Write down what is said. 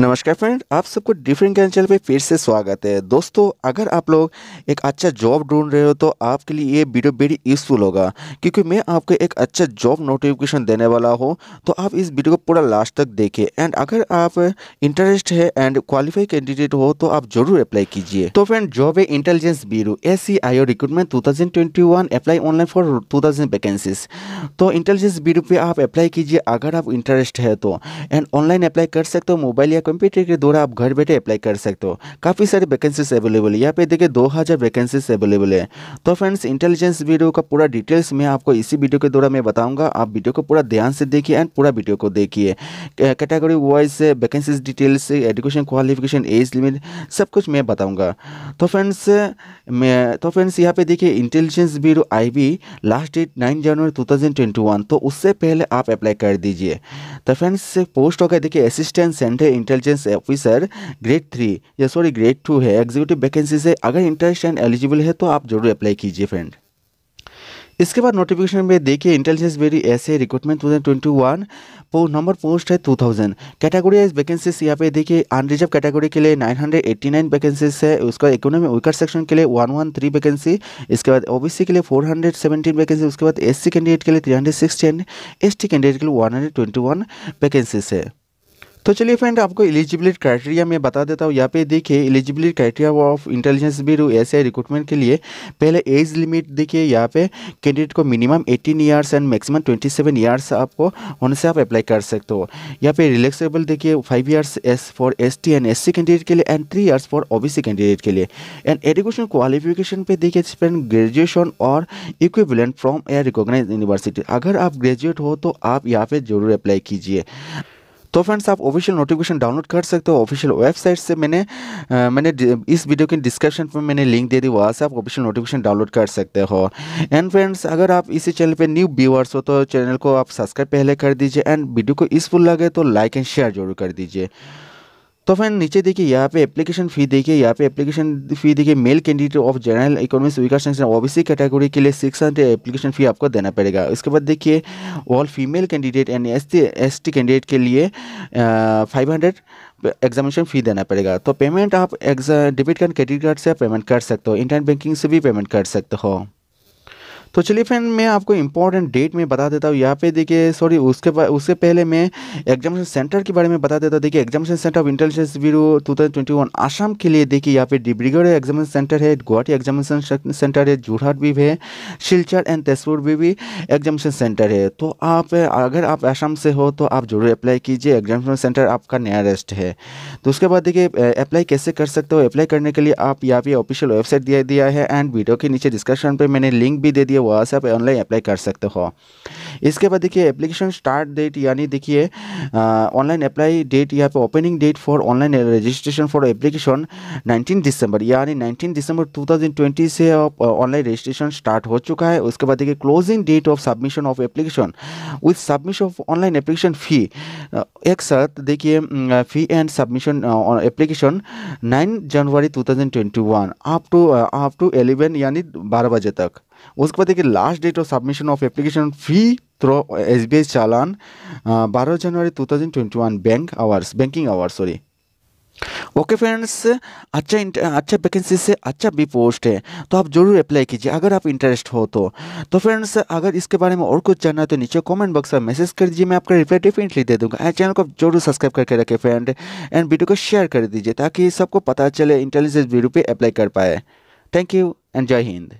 नमस्कार फ्रेंड आप सबको डिफरेंट कैन चैनल पे फिर से स्वागत है दोस्तों अगर आप लोग एक अच्छा जॉब ढूंढ रहे हो तो आपके लिए ये वीडियो वेरी यूज़फुल होगा क्योंकि मैं आपको एक अच्छा जॉब नोटिफिकेशन देने वाला हूँ तो आप इस वीडियो को पूरा लास्ट तक देखें एंड अगर आप इंटरेस्ट है एंड क्वालिफाई कैंडिडेट हो तो आप जरूर अप्लाई कीजिए तो फ्रेंड जॉब है intelligence bureau A C I O recruitment two thousand twenty one apply online for two thousand vacancies तो इंटेलिजेंस ब्यूरो पर आप अप्लाई कीजिए अगर आप इंटरेस्ट है तो एंड ऑनलाइन अप्लाई कर सकते हो मोबाइल या कंप्यूटर के द्वारा आप घर बैठे अप्लाई कर सकते हो काफ़ी सारे वैकेंसीज अवेलेबल है यहाँ पे देखिए दो हज़ार वैकेंसीज अवेलेबल है तो फ्रेंड्स इंटेलिजेंस वीडियो का पूरा डिटेल्स मैं आपको इसी वीडियो के द्वारा मैं बताऊँगा आप वीडियो को पूरा ध्यान से देखिए एंड पूरा वीडियो को देखिए category wise vacancies details education qualification age limit सब कुछ मैं बताऊँगा तो फ्रेंड्स मैं तो फ्रेंड्स यहाँ पे देखिए इंटेलिजेंस ब्यूरो आई last date nine January two तो उससे पहले आप अप्लाई कर दीजिए तो फ्रेंड्स पोस्ट होगा देखिए assistant centre intel intelligence officer grade three या सॉरी ग्रेड टू है एग्जीक्यूटिव वैकेंसी से अगर इंटरेस्ट एंड एलिजिबल है तो आप जरूर अप्लाई कीजिए फ्रेंड इसके बाद नोटिफिकेशन में देखिए इंटेलिजेंस वेरी ऐसे रिक्रूटमेंट टू थाउजेंड पो नंबर पोस्ट है 2000 कैटेगरी वाइज वैकेंसीज यहाँ पे देखिए अनरिजर्व कैटेगरी के लिए 989 वैकेंसीज है उसका इकोनॉमी वीकर सेक्शन के लिए 113 वैकेंसी इसके बाद ओबीसी के लिए 417 वैकेंसी उसके बाद एससी कैंडिडेट के लिए थ्री हंड्रेड कैंडिडेट के लिए वन वन वैकेंसीज है तो चलिए फ्रेंड आपको एलिजिबिलिटी क्राइटेरिया मैं बता देता हूँ यहाँ पे देखिए eligibility criteria of intelligence bureau's recruitment के लिए पहले एज लिमिट देखिए यहाँ पे कैंडिडेट को minimum 18 years and maximum 27 seven years आपको होने से आप अप्लाई कर सकते हो यहाँ पे रिलेक्सेबल देखिए five years as for S T and S C candidate के लिए and three years for O B C candidate के लिए एंड एजुकेशन क्वालिफिकेशन पे देखिए फ्रेंड ग्रेजुएशन और equivalent from a recognise university अगर आप ग्रेजुएट हो तो आप यहाँ पर जरूर अप्लाई कीजिए तो फ्रेंड्स आप ऑफिशियल नोटिफिकेशन डाउनलोड कर सकते हो ऑफिशियल वेबसाइट से मैंने आ, मैंने इस वीडियो के डिस्क्रिप्शन पर मैंने लिंक दे दी वहाँ से आप ऑफिशियल नोटिफिकेशन डाउनलोड कर सकते हो एंड फ्रेंड्स अगर आप इसी चैनल पर न्यू व्यूअर्स हो तो चैनल को आप सब्सक्राइब पहले कर दीजिए एंड वीडियो को यूजफुल लगे तो लाइक एंड शेयर जरूर कर दीजिए तो फ्रेंड नीचे देखिए यहाँ पे एप्लीकेशन फी देखिए यहाँ पे एप्लीकेशन फी देखिए male candidate of general economics विकास सेंशन ओबीसी कैटेगरी के लिए सिक्स हंड्रेड एप्लीकेशन फी आपको देना पड़ेगा उसके बाद देखिए all female candidate and S T candidate के लिए फाइव हंड्रेड एग्जामिनेशन फ़ी देना पड़ेगा तो पेमेंट आप डेबिट कार्ड क्रेडिट कार्ड से पेमेंट कर सकते हो इंटरनेट बैंकिंग से भी पेमेंट कर सकते हो तो चलिए फ्रेंड मैं आपको इंपॉर्टेंट डेट में बता देता हूँ यहाँ पे देखिए सॉरी उसके उससे पहले मैं एग्जामिनेशन सेंटर के बारे में बता देता हूँ देखिए examination centre of intelligence bureau to Assam के लिए देखिए यहाँ पे डिब्रीगढ़ एग्जामिनेशन सेंटर है गुवाहाटी एग्जामिनेशन सेंटर है जोरहाट भी है सिलचर एंड तेजपुर भी भी एग्जामिनेशन सेंटर है तो आप अगर आप आसाम से हो तो आप जरूर अप्लाई कीजिए एग्जामिनेशन सेंटर आपका नियरेस्ट है तो उसके बाद देखिए अप्लाई कैसे कर सकते हो अप्लाई करने के लिए आप यहाँ पे ऑफिशियल वेबसाइट दिया दिया है एंड वीडियो के नीचे डिस्क्रिप्शन पर मैंने लिंक भी दे दिया वहाँ से आप ऑनलाइन अप्लाई कर सकते हो इसके बाद देखिए एप्लीकेशन स्टार्ट डेट यानी देखिए ऑनलाइन अप्लाई डेट यहाँ पे opening date for online registration for application 19 December यानी 19 दिसंबर 2020 से ऑनलाइन रजिस्ट्रेशन स्टार्ट हो चुका है उसके बाद देखिए closing date of submission of application with submission of online application fee एक साथ देखिए fee and submission application 9 January 2021 up to up to 11 यानी बारह बजे तक उसके बाद देखिए last date of submission of application fee through S B I challan बारह जनवरी two thousand twenty one bank hours banking hours sorry okay friends अच्छा अच्छा वैकेंसी से अच्छा भी पोस्ट है तो आप जरूर अप्लाई कीजिए अगर आप इंटरेस्ट हो तो तो फ्रेंड्स अगर इसके बारे में और कुछ जानना है तो नीचे कमेंट बॉक्स में मैसेज कर दीजिए मैं आपका रिप्लाई डेफिनेटली दे दूंगा एंड चैनल को जरूर सब्सक्राइब करके रखें फ्रेंड एंड वीडियो को शेयर कर दीजिए ताकि सबको पता चले इंटेलिजेंस वीडियो पर अप्लाई कर पाए थैंक यू एंड जय हिंद